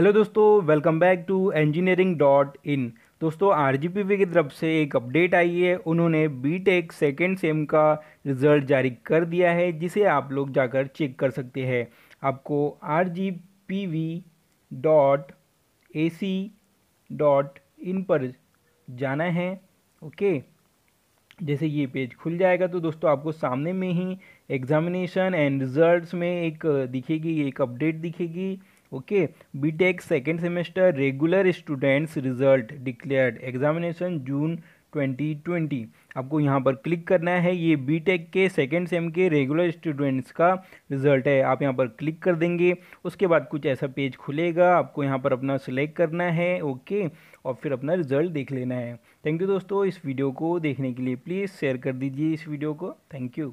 hello दोस्तों welcome back to engineering dot in दोस्तों आर की तरफ से एक अपडेट आई है उन्होंने बी टेक सेकेंड सेम का रिज़ल्ट जारी कर दिया है जिसे आप लोग जाकर चेक कर सकते हैं आपको R dot A C dot in पर जाना है ओके जैसे ये पेज खुल जाएगा तो दोस्तों आपको सामने में ही एग्ज़ामिनेशन एंड रिज़ल्ट्स में एक दिखेगी एक अपडेट दिखेगी okay B tech second semester regular students result declared examination June 2020 आपको यहाँ पर क्लिक करना है ये बीटेक e के सेकेंड सेम के रेगुलर स्टूडेंट्स का रिजल्ट है आप यहाँ पर क्लिक कर देंगे उसके बाद कुछ ऐसा पेज खुलेगा आपको यहाँ पर अपना सिलेक्ट करना है ओके और फिर अपना रिजल्ट देख लेना है थैंक यू दोस्तों इस वीडियो को देखने के लिए प्लीज़ शेयर कर दीजिए इस वीडियो को थैंक यू